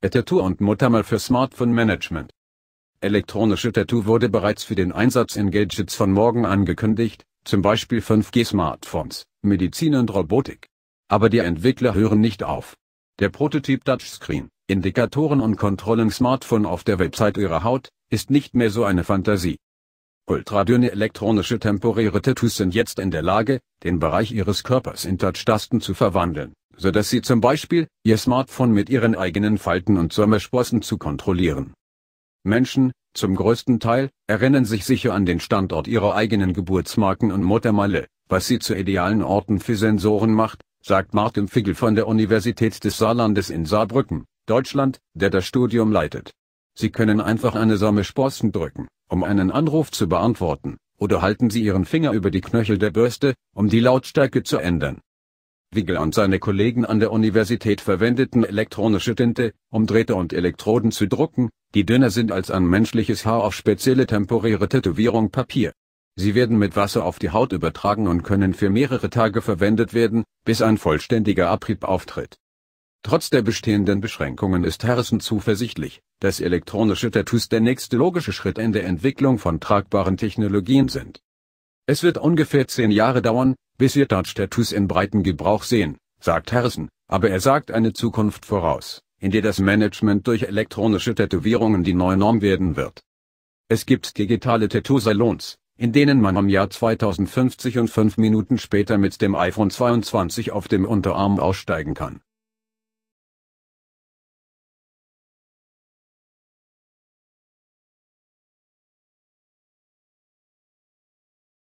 Tattoo und Muttermal für Smartphone Management. Elektronische Tattoo wurde bereits für den Einsatz in Gadgets von morgen angekündigt, zum Beispiel 5G-Smartphones, Medizin und Robotik. Aber die Entwickler hören nicht auf. Der Prototyp Touchscreen, Indikatoren und Kontrollen Smartphone auf der Website ihrer Haut, ist nicht mehr so eine Fantasie. Ultradünne elektronische temporäre Tattoos sind jetzt in der Lage, den Bereich ihres Körpers in Touch-Tasten zu verwandeln so dass sie zum Beispiel ihr Smartphone mit ihren eigenen Falten und Sommersprossen zu kontrollieren. Menschen, zum größten Teil, erinnern sich sicher an den Standort ihrer eigenen Geburtsmarken und Muttermale, was sie zu idealen Orten für Sensoren macht, sagt Martin Figel von der Universität des Saarlandes in Saarbrücken, Deutschland, der das Studium leitet. Sie können einfach eine Sommersprossen drücken, um einen Anruf zu beantworten, oder halten Sie Ihren Finger über die Knöchel der Bürste, um die Lautstärke zu ändern. Wiegel und seine Kollegen an der Universität verwendeten elektronische Tinte, um Drähte und Elektroden zu drucken, die dünner sind als ein menschliches Haar auf spezielle temporäre Tätowierung Papier. Sie werden mit Wasser auf die Haut übertragen und können für mehrere Tage verwendet werden, bis ein vollständiger Abrieb auftritt. Trotz der bestehenden Beschränkungen ist Harrison zuversichtlich, dass elektronische Tattoos der nächste logische Schritt in der Entwicklung von tragbaren Technologien sind. Es wird ungefähr zehn Jahre dauern, bis wir Touch-Tattoos in breiten Gebrauch sehen, sagt Harrison, aber er sagt eine Zukunft voraus, in der das Management durch elektronische Tätowierungen die neue Norm werden wird. Es gibt digitale Tattoo-Salons, in denen man am Jahr 2050 und fünf Minuten später mit dem iPhone 22 auf dem Unterarm aussteigen kann.